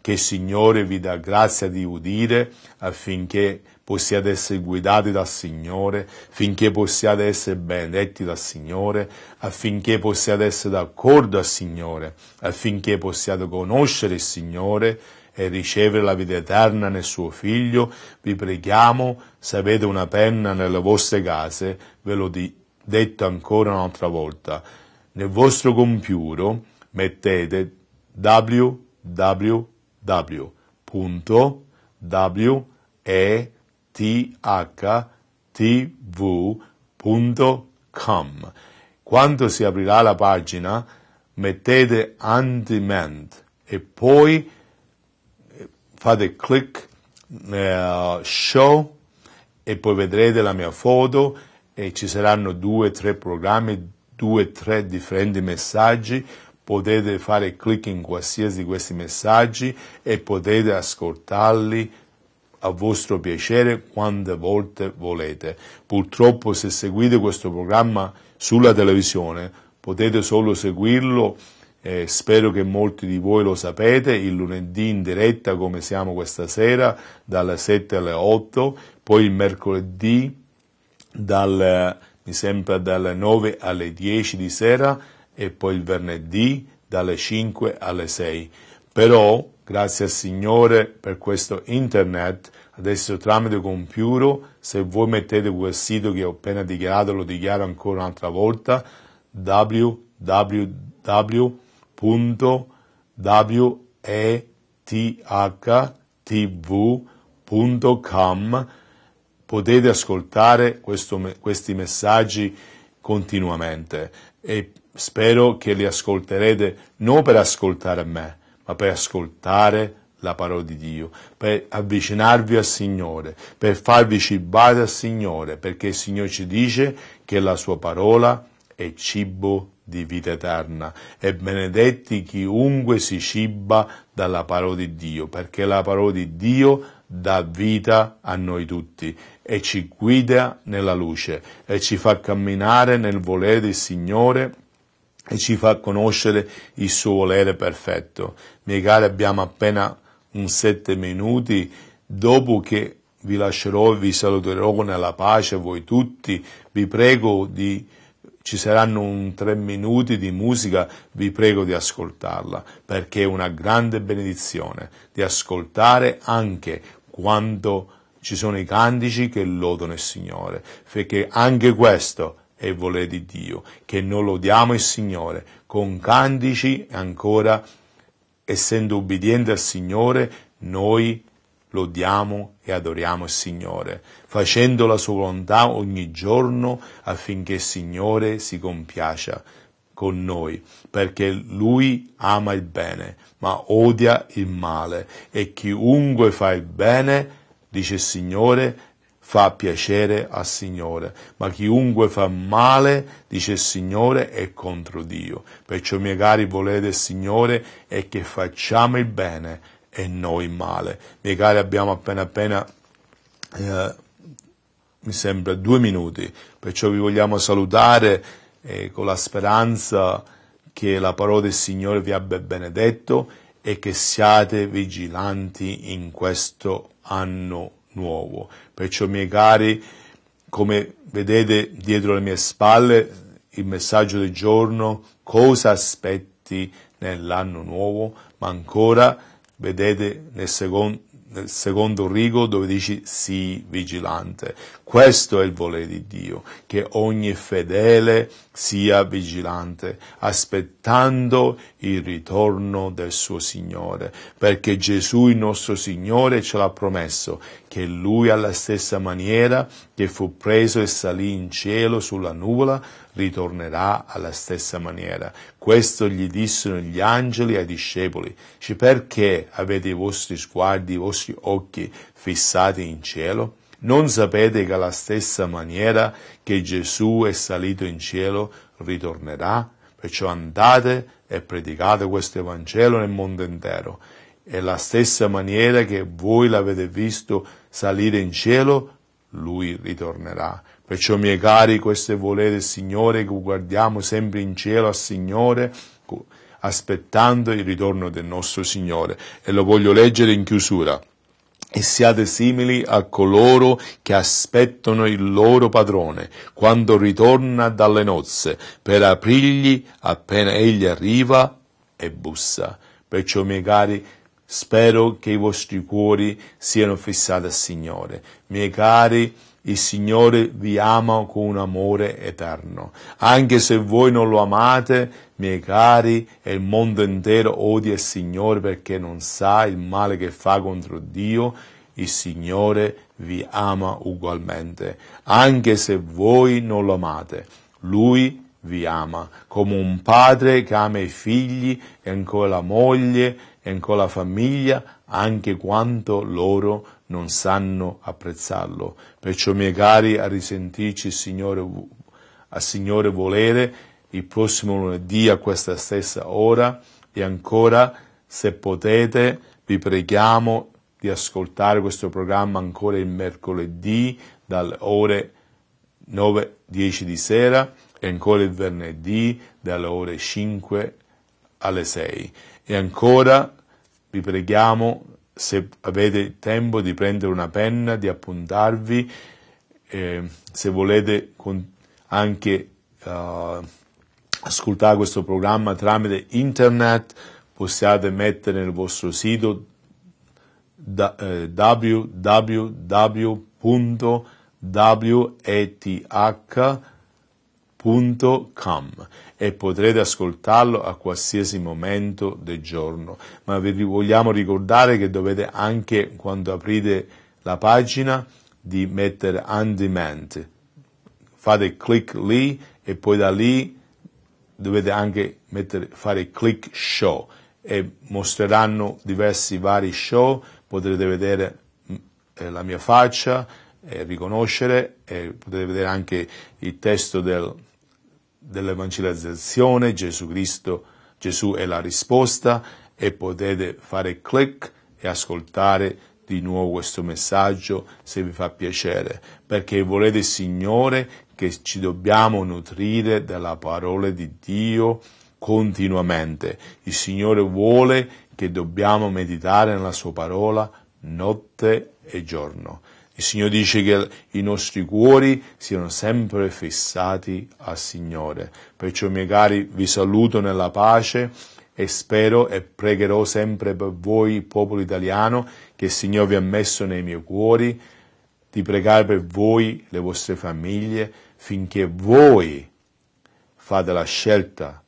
che il Signore vi dà grazia di udire affinché possiate essere guidati dal Signore, finché possiate essere benedetti dal Signore, affinché possiate essere d'accordo al Signore, affinché possiate conoscere il Signore e ricevere la vita eterna nel suo Figlio, vi preghiamo, se avete una penna nelle vostre case, ve l'ho detto ancora un'altra volta, nel vostro computer mettete www.w.e.com thtv.com. Quando si aprirà la pagina, mettete on demand e poi eh, fate clic uh, show e poi vedrete la mia foto e ci saranno due o tre programmi, due o tre differenti messaggi. Potete fare clic in qualsiasi di questi messaggi e potete ascoltarli a vostro piacere quante volte volete. Purtroppo se seguite questo programma sulla televisione potete solo seguirlo, eh, spero che molti di voi lo sapete, il lunedì in diretta come siamo questa sera dalle 7 alle 8, poi il mercoledì dal, mi sembra dalle 9 alle 10 di sera e poi il venerdì dalle 5 alle 6. Però, grazie al Signore per questo internet, adesso tramite computer, se voi mettete quel sito che ho appena dichiarato, lo dichiaro ancora un'altra volta, www.wethtv.com potete ascoltare questo, questi messaggi continuamente e spero che li ascolterete non per ascoltare me, per ascoltare la parola di Dio, per avvicinarvi al Signore, per farvi cibare al Signore, perché il Signore ci dice che la sua parola è cibo di vita eterna e benedetti chiunque si ciba dalla parola di Dio, perché la parola di Dio dà vita a noi tutti e ci guida nella luce e ci fa camminare nel volere del Signore e ci fa conoscere il suo volere perfetto. Miei cari, abbiamo appena un sette minuti dopo che vi lascerò e vi saluterò nella pace voi tutti. Vi prego di ci saranno un tre minuti di musica, vi prego di ascoltarla, perché è una grande benedizione di ascoltare anche quando ci sono i cantici che lodano il Signore, perché anche questo e volere di Dio, che noi lodiamo il Signore con candici ancora, essendo ubbidienti al Signore, noi lodiamo e adoriamo il Signore, facendo la sua volontà ogni giorno affinché il Signore si compiacia con noi, perché Lui ama il bene, ma odia il male, e chiunque fa il bene, dice il Signore, fa piacere al Signore, ma chiunque fa male, dice il Signore, è contro Dio. Perciò, miei cari, volere del Signore è che facciamo il bene e noi il male. Miei cari, abbiamo appena appena, eh, mi sembra, due minuti, perciò vi vogliamo salutare eh, con la speranza che la parola del Signore vi abbia benedetto e che siate vigilanti in questo anno nuovo. Perciò miei cari, come vedete dietro le mie spalle, il messaggio del giorno, cosa aspetti nell'anno nuovo, ma ancora vedete nel secondo nel secondo rigo dove dici sii vigilante. Questo è il volere di Dio, che ogni fedele sia vigilante, aspettando il ritorno del suo Signore, perché Gesù il nostro Signore ce l'ha promesso, che Lui alla stessa maniera che fu preso e salì in cielo sulla nuvola, ritornerà alla stessa maniera. Questo gli dissero gli angeli ai discepoli. Cioè perché avete i vostri sguardi, i vostri occhi fissati in cielo? Non sapete che alla stessa maniera che Gesù è salito in cielo ritornerà? Perciò andate e predicate questo Evangelo nel mondo intero. E la stessa maniera che voi l'avete visto salire in cielo, lui ritornerà. Perciò, miei cari, questo è volere del Signore, che guardiamo sempre in cielo al Signore, aspettando il ritorno del nostro Signore. E lo voglio leggere in chiusura. E siate simili a coloro che aspettano il loro padrone quando ritorna dalle nozze, per aprirgli appena egli arriva e bussa. Perciò, miei cari, spero che i vostri cuori siano fissati al Signore. Miei cari, il Signore vi ama con un amore eterno. Anche se voi non lo amate, miei cari, e il mondo intero odia il Signore perché non sa il male che fa contro Dio, il Signore vi ama ugualmente. Anche se voi non lo amate, Lui vi ama, come un padre che ama i figli e ancora la moglie e ancora la famiglia, anche quanto loro non sanno apprezzarlo. Perciò miei cari a risentirci Signore, a Signore volere il prossimo lunedì a questa stessa ora e ancora se potete vi preghiamo di ascoltare questo programma ancora il mercoledì dalle ore 9-10 di sera e ancora il venerdì dalle ore 5 alle 6 e ancora vi preghiamo se avete tempo di prendere una penna, di appuntarvi, eh, se volete anche eh, ascoltare questo programma tramite internet, possiate mettere nel vostro sito eh, www.weth.com e potrete ascoltarlo a qualsiasi momento del giorno. Ma vi vogliamo ricordare che dovete anche quando aprite la pagina di mettere on demand. Fate click lì e poi da lì dovete anche mettere, fare click show e mostreranno diversi vari show, potrete vedere mm, eh, la mia faccia, eh, riconoscere, e potete vedere anche il testo del, dell'evangelizzazione, Gesù Cristo, Gesù è la risposta e potete fare click e ascoltare di nuovo questo messaggio se vi fa piacere, perché volete Signore che ci dobbiamo nutrire della parola di Dio continuamente. Il Signore vuole che dobbiamo meditare nella sua parola notte e giorno. Il Signore dice che i nostri cuori siano sempre fissati al Signore. Perciò, miei cari, vi saluto nella pace e spero e pregherò sempre per voi, popolo italiano, che il Signore vi ha messo nei miei cuori, di pregare per voi, le vostre famiglie, finché voi fate la scelta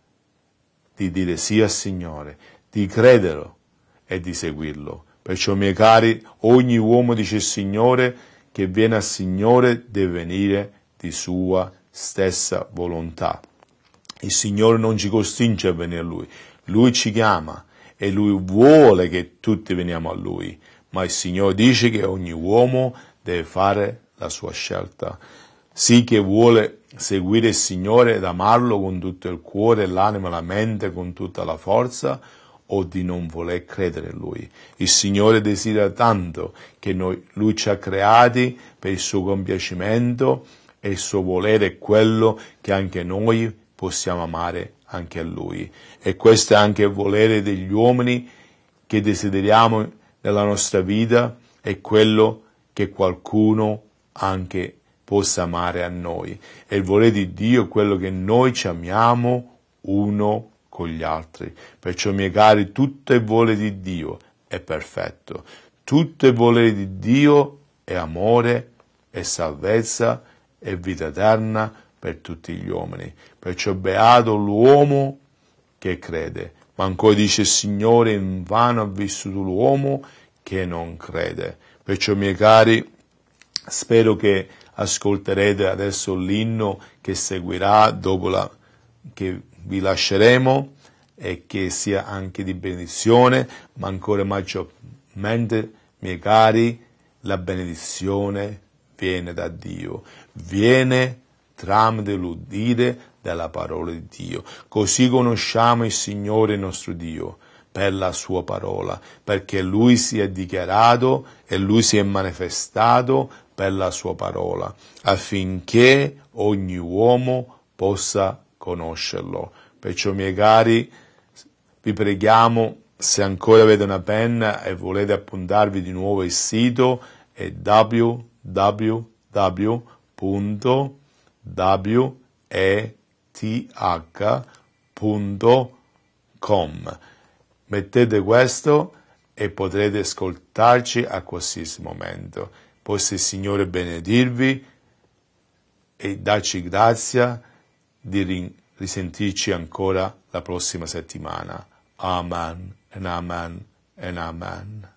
di dire sì al Signore, di crederlo e di seguirlo Perciò, miei cari, ogni uomo dice Signore, che viene al Signore deve venire di sua stessa volontà. Il Signore non ci costringe a venire a Lui, Lui ci chiama e Lui vuole che tutti veniamo a Lui, ma il Signore dice che ogni uomo deve fare la sua scelta. Sì che vuole seguire il Signore ed amarlo con tutto il cuore, l'anima, la mente, con tutta la forza, o di non voler credere in Lui. Il Signore desidera tanto che noi, Lui ci ha creati per il suo compiacimento e il suo volere è quello che anche noi possiamo amare anche a Lui. E questo è anche il volere degli uomini che desideriamo nella nostra vita, è quello che qualcuno anche possa amare a noi. E il volere di Dio è quello che noi ci amiamo uno con gli altri, perciò cari, tutto il volere di Dio è perfetto. Tutto il volere di Dio è amore, è salvezza, è vita eterna per tutti gli uomini. Perciò beato l'uomo che crede. Ma ancora dice il Signore, in vano ha vissuto l'uomo che non crede. Perciò, miei cari, spero che ascolterete adesso l'inno che seguirà dopo la, che vi lasceremo e che sia anche di benedizione, ma ancora maggiormente, miei cari, la benedizione viene da Dio, viene tramite l'udire della parola di Dio. Così conosciamo il Signore nostro Dio per la sua parola, perché lui si è dichiarato e lui si è manifestato per la sua parola, affinché ogni uomo possa conoscerlo. Perciò, miei cari, vi preghiamo, se ancora avete una penna e volete appuntarvi di nuovo il sito, è www.weth.com. Mettete questo e potrete ascoltarci a qualsiasi momento. Possa il Signore benedirvi e darci grazia di risentirci ancora la prossima settimana. Amen and amen and amen.